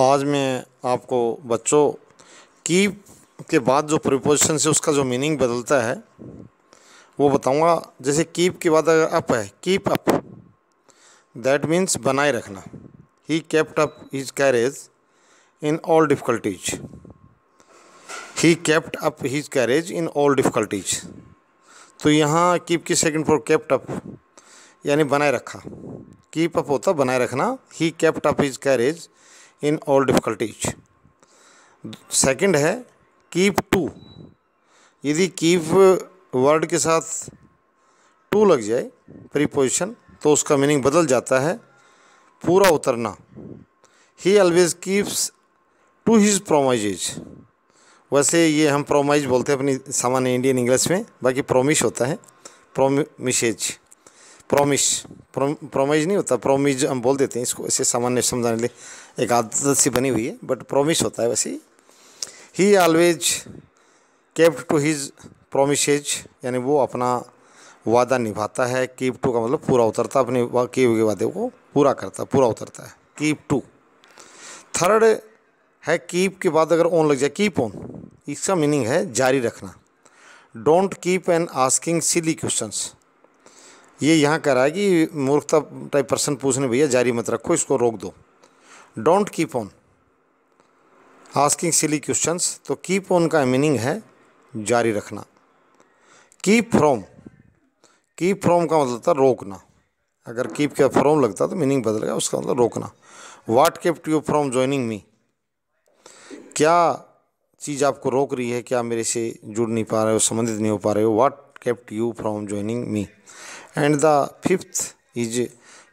आज मैं आपको बच्चों की के बाद जो प्रिपोजिशन से उसका जो मीनिंग बदलता है वो बताऊंगा जैसे कीप के बाद अगर अप है कीप अप दैट मीन्स बनाए रखना he kept up his courage in all difficulties he kept up his courage in all difficulties तो यहाँ कीप की सेकंड फॉर कैप्ट अप यानी बनाए रखा कीप अप होता बनाए रखना he kept up his courage in all difficulties second है कीप टू यदि कीप वर्ड के साथ टू लग जाए प्रीपोजिशन तो उसका मीनिंग बदल जाता है पूरा उतरना he always keeps to his promises वैसे ये हम प्रोमाइज बोलते हैं अपनी सामान्य इंडियन इंग्लिश में बाकी प्रोमिश होता है प्रोमिशेज प्रोमिस प्रोमिज नहीं होता प्रोमिज हम बोल देते हैं इसको ऐसे सामान्य समझाने लिए एक आदत सी बनी हुई है बट प्रोमिस होता है वैसे he always kept to his promises यानी वो अपना वादा निभाता है कीप टू का मतलब पूरा उतरता अपने किए हुए वादे को पूरा करता पूरा उतरता है कीप टू थर्ड है कीप के बाद अगर ऑन लग जाए कीप ऑन इसका मीनिंग है जारी रखना don't keep an asking silly questions ये यहाँ कह रहा है कि मूर्खता टाइप पर्सन पूछने भैया जारी मत रखो इसको रोक दो don't keep on asking silly questions तो कीप ऑन का मीनिंग है जारी रखना कीप फ्रॉम कीप फ्रॉम का मतलब था रोकना अगर कीप का फ्रॉम लगता तो मीनिंग बदल गया उसका मतलब रोकना what kept you from joining me क्या चीज़ आपको रोक रही है क्या मेरे से जुड़ नहीं पा रहे हो संबंधित नहीं हो पा रहे हो what kept you from joining me and the fifth is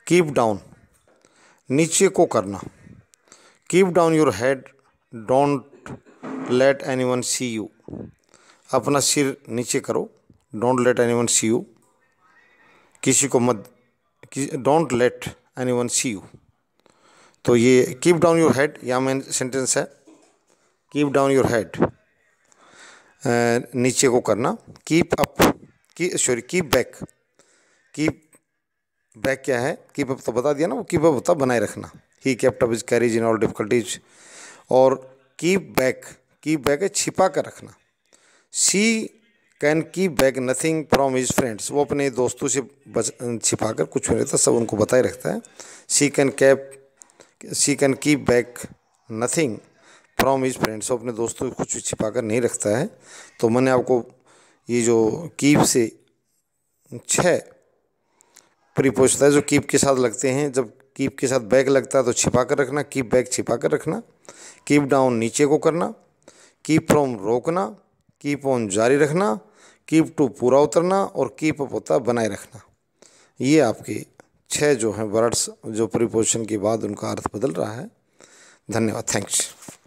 keep down नीचे को करना keep down your head don't let anyone see you अपना सिर नीचे करो don't let anyone see you किसी को मत don't let anyone see you तो ये कीप डाउन योर हेड या मेन सेंटेंस है कीप डाउन योर हेड नीचे को करना keep up sorry keep back keep back क्या है कीप अप तो बता दिया ना वो कीप अप होता बनाए रखना he kept up his courage in all difficulties और कीप बैक कीप बैक है छिपा कर रखना she can keep back nothing from his friends वो अपने दोस्तों से बच छिपा कर कुछ नहीं रहता सब उनको बताए रखता है she can keep she can keep back nothing from his friends वो अपने दोस्तों से कुछ छिपा कर नहीं रखता है तो मैंने आपको ये जो कीप से छः परिपोषता है जो कीप के साथ लगते हैं जब कीप के साथ बैग लगता है तो छिपा कर रखना कीप बैग छिपा कर रखना कीप डाउन नीचे को करना कीप फ्रॉम रोकना कीप ऑन जारी रखना कीप टू पूरा उतरना और कीप अप होता बनाए रखना ये आपके छः जो हैं वर्ड्स जो प्रीपोजिशन के बाद उनका अर्थ बदल रहा है धन्यवाद थैंक्स